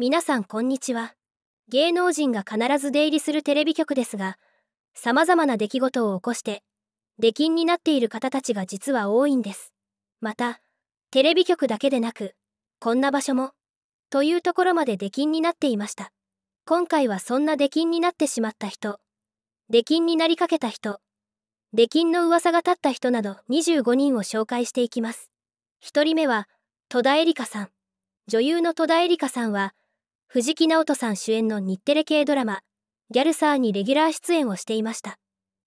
皆さんこんにちは。芸能人が必ず出入りするテレビ局ですが、様々な出来事を起こして、出禁になっている方たちが実は多いんです。また、テレビ局だけでなく、こんな場所も、というところまで出禁になっていました。今回はそんな出禁になってしまった人、出禁になりかけた人、出禁の噂が立った人など25人を紹介していきます。1人目は、戸田恵梨香さん。女優の戸田恵梨香さんは、藤木直人さん主演の日テレ系ドラマ「ギャルサー」にレギュラー出演をしていました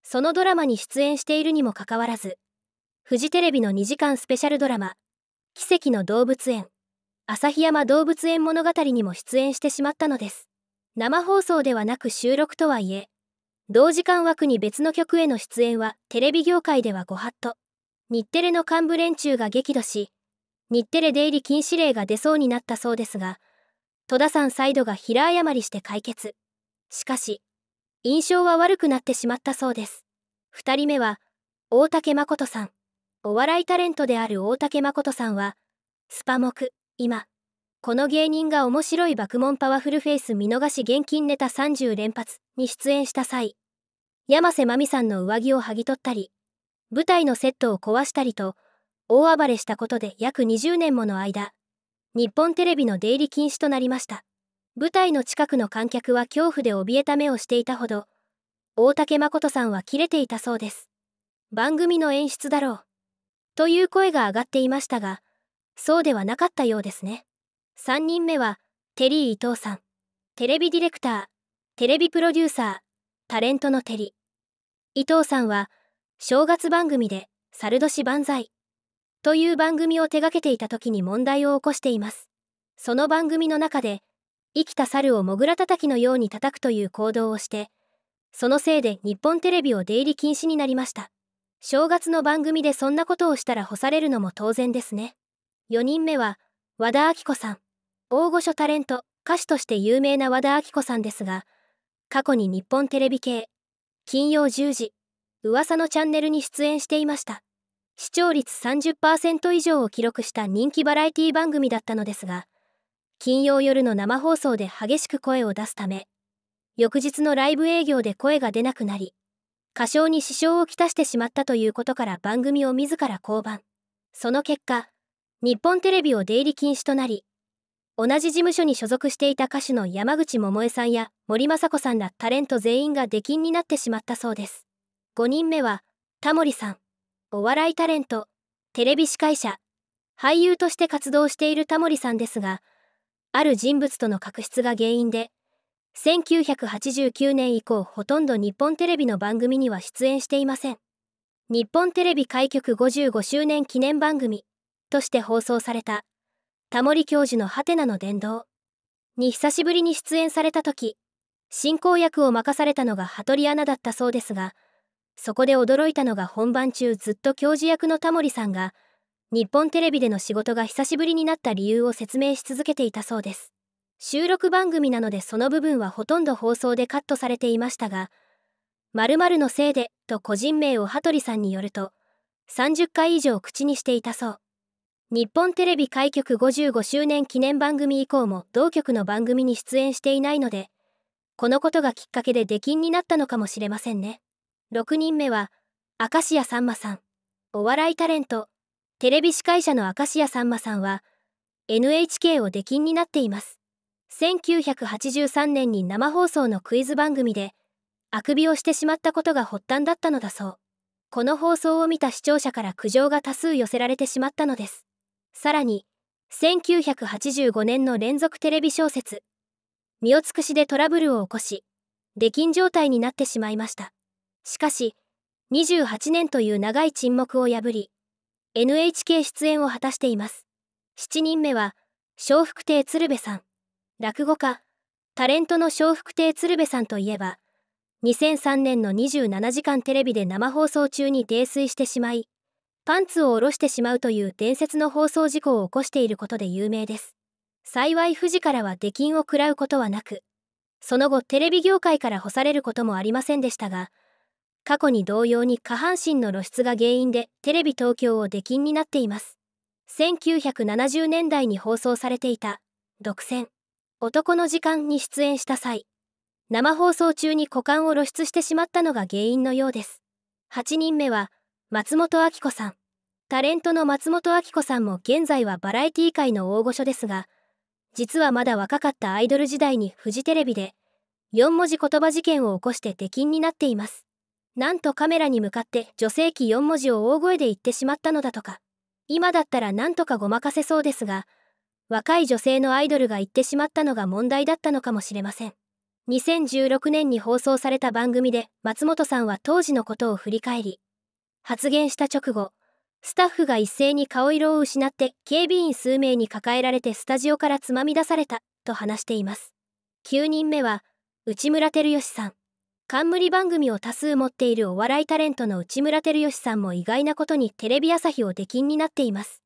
そのドラマに出演しているにもかかわらずフジテレビの2時間スペシャルドラマ「奇跡の動物園旭山動物園物語」にも出演してしまったのです生放送ではなく収録とはいえ同時間枠に別の曲への出演はテレビ業界ではご法度日テレの幹部連中が激怒し日テレ出入り禁止令が出そうになったそうですが戸田さんサイドが平誤りして解決しかし印象は悪くなってしまったそうです2人目は大竹誠さんお笑いタレントである大竹誠さんはスパモク今この芸人が面白い爆問パワフルフェイス見逃し現金ネタ30連発に出演した際山瀬まみさんの上着を剥ぎ取ったり舞台のセットを壊したりと大暴れしたことで約20年もの間日本テレビの出入り禁止となりました舞台の近くの観客は恐怖で怯えた目をしていたほど大竹誠さんは切れていたそうです番組の演出だろうという声が上がっていましたがそうではなかったようですね3人目はテリー伊藤さんテレビディレクターテレビプロデューサータレントのテリ伊藤さんは正月番組で「猿年万歳」という番組を手掛けていた時に問題を起こしています。その番組の中で、生きた猿をもぐらたたきのように叩くという行動をして、そのせいで日本テレビを出入り禁止になりました。正月の番組でそんなことをしたら干されるのも当然ですね。4人目は、和田アキ子さん。大御所タレント、歌手として有名な和田アキ子さんですが、過去に日本テレビ系、金曜10時、噂のチャンネルに出演していました。視聴率30%以上を記録した人気バラエティ番組だったのですが、金曜夜の生放送で激しく声を出すため、翌日のライブ営業で声が出なくなり、歌唱に支障をきたしてしまったということから番組を自ら降板。その結果、日本テレビを出入り禁止となり、同じ事務所に所属していた歌手の山口百恵さんや森雅子さんらタレント全員が出禁になってしまったそうです。5人目は、タモリさん。お笑いタレントテレビ司会者俳優として活動しているタモリさんですがある人物との確執が原因で1989年以降ほとんど日本テレビの番組には出演していません日本テレビ開局55周年記念番組として放送されたタモリ教授のハテナの殿堂に久しぶりに出演された時進行役を任されたのが羽鳥アナだったそうですがそこで驚いたのが本番中ずっと教授役のタモリさんが、日本テレビでの仕事が久しぶりになった理由を説明し続けていたそうです。収録番組なのでその部分はほとんど放送でカットされていましたが、〇〇のせいで、と個人名を羽鳥さんによると、30回以上口にしていたそう。日本テレビ開局55周年記念番組以降も同局の番組に出演していないので、このことがきっかけで出禁になったのかもしれませんね。6人目は明石家さんまさんお笑いタレントテレビ司会者の明石家さんまさんは NHK を出禁になっています1983年に生放送のクイズ番組であくびをしてしまったことが発端だったのだそうこの放送を見た視聴者から苦情が多数寄せられてしまったのですさらに1985年の連続テレビ小説「身を尽くし」でトラブルを起こし出禁状態になってしまいましたしかし、28年という長い沈黙を破り、NHK 出演を果たしています。7人目は、笑福亭鶴瓶さん。落語家、タレントの笑福亭鶴瓶さんといえば、2003年の27時間テレビで生放送中に泥酔してしまい、パンツを下ろしてしまうという伝説の放送事故を起こしていることで有名です。幸い富士からは出禁を食らうことはなく、その後テレビ業界から干されることもありませんでしたが、過去に同様に下半身の露出が原因でテレビ東京を出禁になっています1970年代に放送されていた「独占男の時間」に出演した際生放送中に股間を露出してしまったのが原因のようです8人目は松本明子さんタレントの松本明子さんも現在はバラエティー界の大御所ですが実はまだ若かったアイドル時代にフジテレビで4文字言葉事件を起こして出禁になっていますなんとカメラに向かって女性器4文字を大声で言ってしまったのだとか今だったらなんとかごまかせそうですが若い女性のアイドルが言ってしまったのが問題だったのかもしれません2016年に放送された番組で松本さんは当時のことを振り返り発言した直後スタッフが一斉に顔色を失って警備員数名に抱えられてスタジオからつまみ出されたと話しています9人目は内村照義さん冠番組を多数持っているお笑いタレントの内村光良さんも意外なことにテレビ朝日を出禁になっています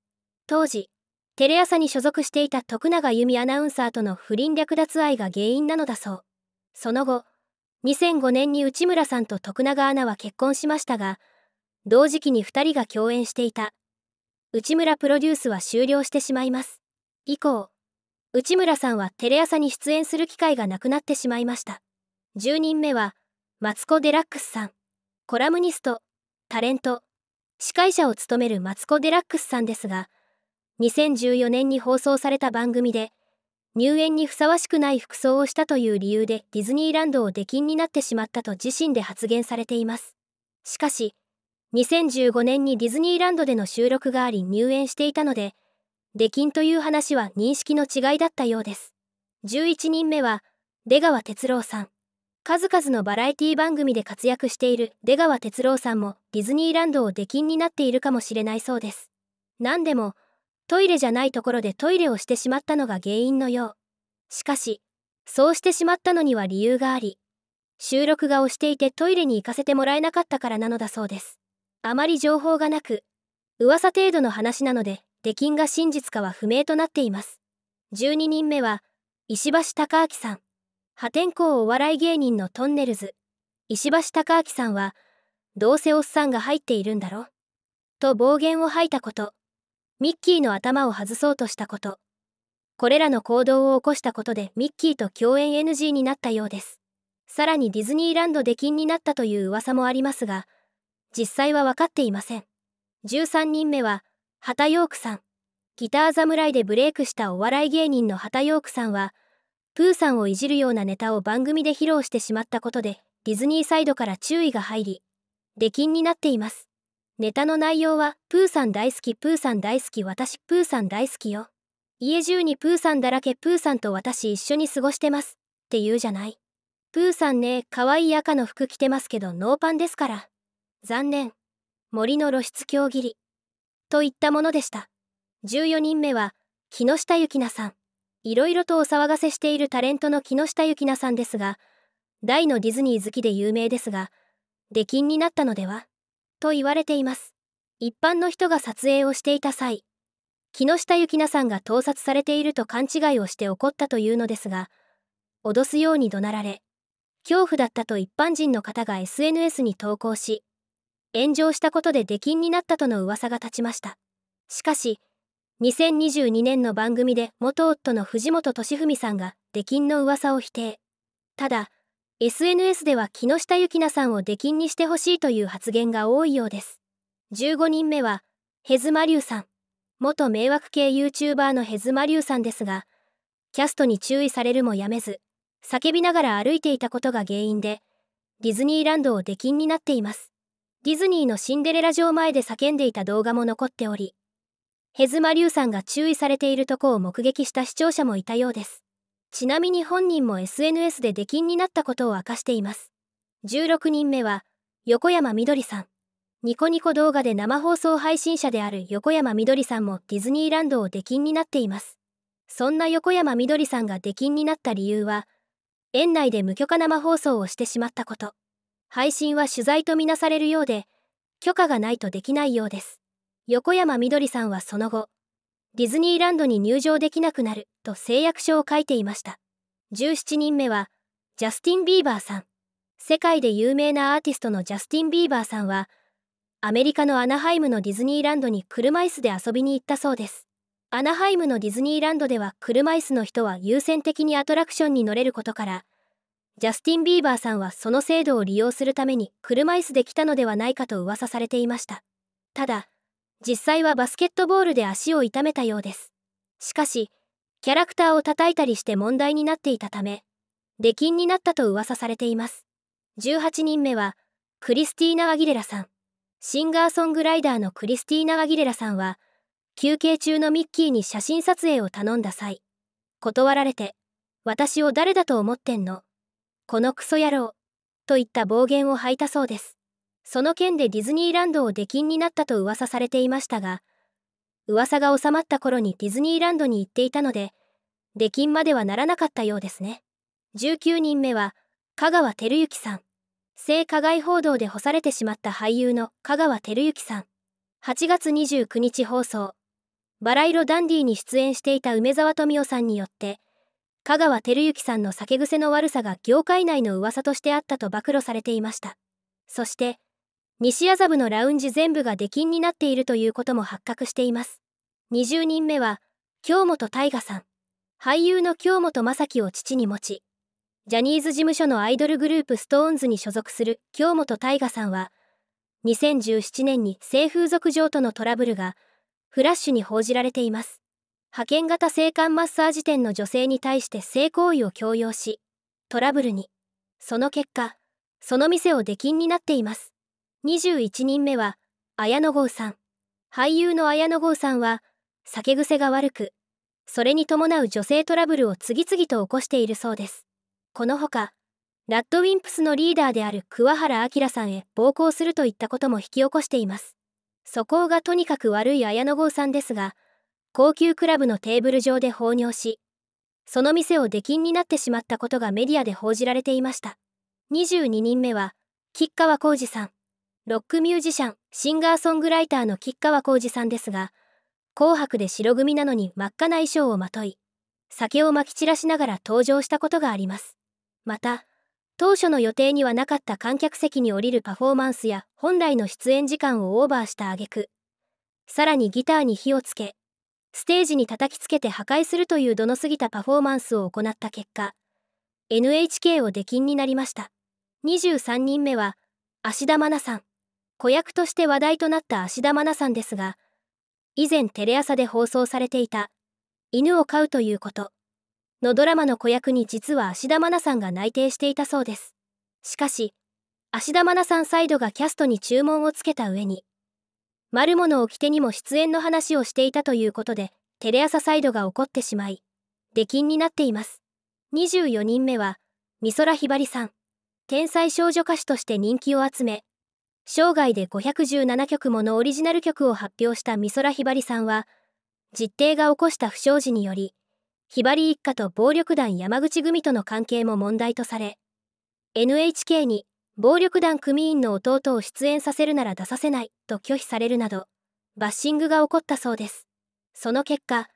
当時テレ朝に所属していた徳永由美アナウンサーとの不倫略奪愛が原因なのだそうその後2005年に内村さんと徳永アナは結婚しましたが同時期に2人が共演していた内村プロデュースは終了してしまいます以降内村さんはテレ朝に出演する機会がなくなってしまいました10人目はマツコ・デラックスさんコラムニストタレント司会者を務めるマツコ・デラックスさんですが2014年に放送された番組で入園にふさわしくない服装をしたという理由でディズニーランドを出禁になってしまったと自身で発言されていますしかし2015年にディズニーランドでの収録があり入園していたので出禁という話は認識の違いだったようです11人目は出川哲朗さん数々のバラエティ番組で活躍している出川哲朗さんもディズニーランドを出禁になっているかもしれないそうです。何でも、トイレじゃないところでトイレをしてしまったのが原因のよう。しかし、そうしてしまったのには理由があり、収録が押していてトイレに行かせてもらえなかったからなのだそうです。あまり情報がなく、噂程度の話なので、出禁が真実かは不明となっています。12人目は、石橋貴明さん。破天荒お笑い芸人のトンネルズ石橋貴明さんはどうせおっさんが入っているんだろと暴言を吐いたことミッキーの頭を外そうとしたことこれらの行動を起こしたことでミッキーと共演 NG になったようですさらにディズニーランドで禁になったという噂もありますが実際は分かっていません13人目は畑ヨークさんギター侍でブレイクしたお笑い芸人の畑ヨークさんは「プーさんをいじるようなネタを番組で披露してしまったことで、ディズニーサイドから注意が入り、出禁になっています。ネタの内容は、プーさん大好き、プーさん大好き、私、プーさん大好きよ。家中にプーさんだらけ、プーさんと私一緒に過ごしてます。って言うじゃない。プーさんね、可愛い赤の服着てますけど、ノーパンですから。残念。森の露出狂切り。といったものでした。14人目は、木下ゆきなさん。いろいろとお騒がせしているタレントの木下ゆきなさんですが、大のディズニー好きで有名ですが、出禁になったのではと言われています。一般の人が撮影をしていた際、木下ゆきなさんが盗撮されていると勘違いをして怒ったというのですが、脅すように怒鳴られ、恐怖だったと一般人の方が SNS に投稿し、炎上したことで出禁になったとの噂が立ちました。しかし、2022年の番組で元夫の藤本敏文さんが出禁の噂を否定ただ SNS では木下ゆきなさんを出禁にしてほしいという発言が多いようです15人目はヘズマリュウさん元迷惑系 YouTuber のヘズマリュウさんですがキャストに注意されるもやめず叫びながら歩いていたことが原因でディズニーランドを出禁になっていますディズニーのシンデレラ城前で叫んでいた動画も残っておりヘズマリュウさんが注意されているとこを目撃した視聴者もいたようです。ちなみに本人も SNS で出禁になったことを明かしています。16人目は、横山みどりさん。ニコニコ動画で生放送配信者である横山みどりさんもディズニーランドを出禁になっています。そんな横山みどりさんが出禁になった理由は、園内で無許可生放送をしてしまったこと。配信は取材とみなされるようで、許可がないとできないようです。横山みどりさんはその後、ディズニーランドに入場できなくなると誓約書を書いていました。17人目は、ジャスティン・ビーバーさん。世界で有名なアーティストのジャスティン・ビーバーさんは、アメリカのアナハイムのディズニーランドに車椅子で遊びに行ったそうです。アナハイムのディズニーランドでは車椅子の人は優先的にアトラクションに乗れることから、ジャスティン・ビーバーさんはその制度を利用するために車椅子で来たのではないかと噂されていました。ただ、実際はバスケットボールで足を痛めたようです。しかし、キャラクターを叩いたりして問題になっていたため、出禁になったと噂されています。18人目は、クリスティーナ・アギレラさん。シンガーソングライダーのクリスティーナ・アギレラさんは、休憩中のミッキーに写真撮影を頼んだ際、断られて、私を誰だと思ってんのこのクソ野郎といった暴言を吐いたそうです。その件でディズニーランドを出禁になったと噂されていましたが、噂が収まった頃にディズニーランドに行っていたので、出禁まではならなかったようですね。19人目は、香川照之さん。性加害報道で干されてしまった俳優の香川照之さん。8月29日放送、バラ色ダンディに出演していた梅沢富美男さんによって、香川照之さんの酒癖の悪さが業界内の噂としてあったと暴露されていました。そして、西麻布のラウンジ全部が出禁になっているということも発覚しています20人目は京本大我さん俳優の京本正樹を父に持ちジャニーズ事務所のアイドルグループ SixTONES に所属する京本大我さんは2017年に性風俗嬢とのトラブルがフラッシュに報じられています派遣型性感マッサージ店の女性に対して性行為を強要しトラブルにその結果その店を出禁になっています21人目は綾野剛さん俳優の綾野剛さんは酒癖が悪くそれに伴う女性トラブルを次々と起こしているそうですこのほかラッドウィンプスのリーダーである桑原明さんへ暴行するといったことも引き起こしています素行がとにかく悪い綾野剛さんですが高級クラブのテーブル上で放尿しその店を出禁になってしまったことがメディアで報じられていました22人目は吉川浩司さんロックミュージシャン、シンガーソングライターの吉川浩二さんですが、紅白で白組なのに真っ赤な衣装をまとい、酒をまき散らしながら登場したことがあります。また、当初の予定にはなかった観客席に降りるパフォーマンスや本来の出演時間をオーバーした挙句、さらにギターに火をつけ、ステージに叩きつけて破壊するというどの過ぎたパフォーマンスを行った結果、NHK を出禁になりました。23人目は、芦田愛菜さん。子役として話題となった芦田愛菜さんですが、以前テレ朝で放送されていた、犬を飼うということ、のドラマの子役に実は芦田愛菜さんが内定していたそうです。しかし、芦田愛菜さんサイドがキャストに注文をつけた上に、丸物を着てにも出演の話をしていたということで、テレ朝サイドが怒ってしまい、出禁になっています。24人目は、美空ひばりさん。天才少女歌手として人気を集め、生涯で517曲ものオリジナル曲を発表した美空ひばりさんは、実定が起こした不祥事により、ひばり一家と暴力団山口組との関係も問題とされ、NHK に暴力団組員の弟を出演させるなら出させないと拒否されるなど、バッシングが起こったそうです。その結果、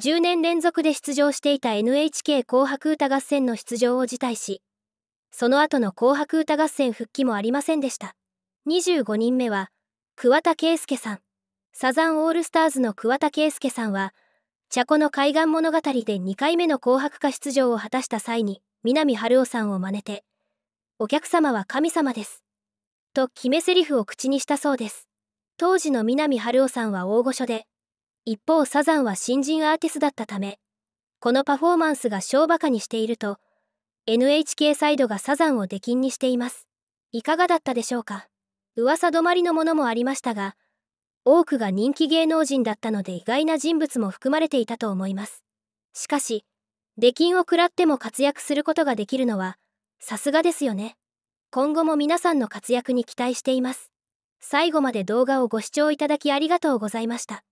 10年連続で出場していた NHK 紅白歌合戦の出場を辞退し、その後の紅白歌合戦復帰もありませんでした。25人目は桑田佳祐さんサザンオールスターズの桑田佳祐さんは茶子の海岸物語で2回目の紅白歌出場を果たした際に南春夫さんを真似て「お客様は神様です」と決め台詞を口にしたそうです当時の南春夫さんは大御所で一方サザンは新人アーティストだったためこのパフォーマンスが小馬鹿にしていると NHK サイドがサザンを出禁にしていますいかがだったでしょうか噂止まりのものもありましたが、多くが人気芸能人だったので意外な人物も含まれていたと思います。しかし、出禁を食らっても活躍することができるのは、さすがですよね。今後も皆さんの活躍に期待しています。最後まで動画をご視聴いただきありがとうございました。